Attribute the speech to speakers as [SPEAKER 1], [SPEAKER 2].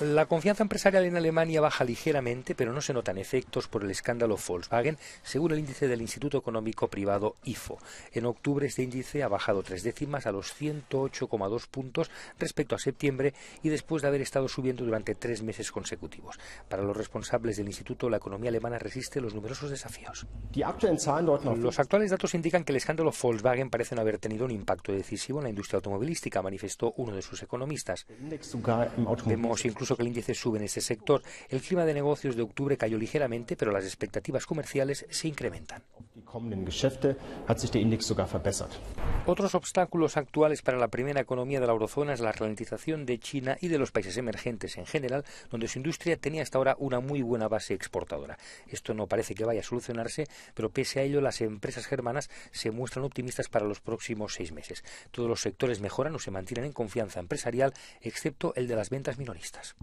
[SPEAKER 1] La confianza empresarial en Alemania baja ligeramente, pero no se notan efectos por el escándalo Volkswagen, según el índice del Instituto Económico Privado IFO. En octubre este índice ha bajado tres décimas a los 108,2 puntos respecto a septiembre y después de haber estado subiendo durante tres meses consecutivos. Para los responsables del instituto, la economía alemana resiste los numerosos desafíos. Los actuales datos indican que el escándalo Volkswagen parece no haber tenido un impacto decisivo en la industria automovilística, manifestó uno de sus economistas. Vemos incluso que el índice sube en ese sector, el clima de negocios de octubre cayó ligeramente, pero las expectativas
[SPEAKER 2] comerciales se incrementan.
[SPEAKER 1] Otros obstáculos actuales para la primera economía de la eurozona es la ralentización de China y de los países emergentes en general, donde su industria tenía hasta ahora una muy buena base exportadora. Esto no parece que vaya a solucionarse, pero pese a ello las empresas germanas se muestran optimistas para los próximos seis meses. Todos los sectores mejoran o se mantienen en confianza empresarial, excepto el de las ventas minoristas.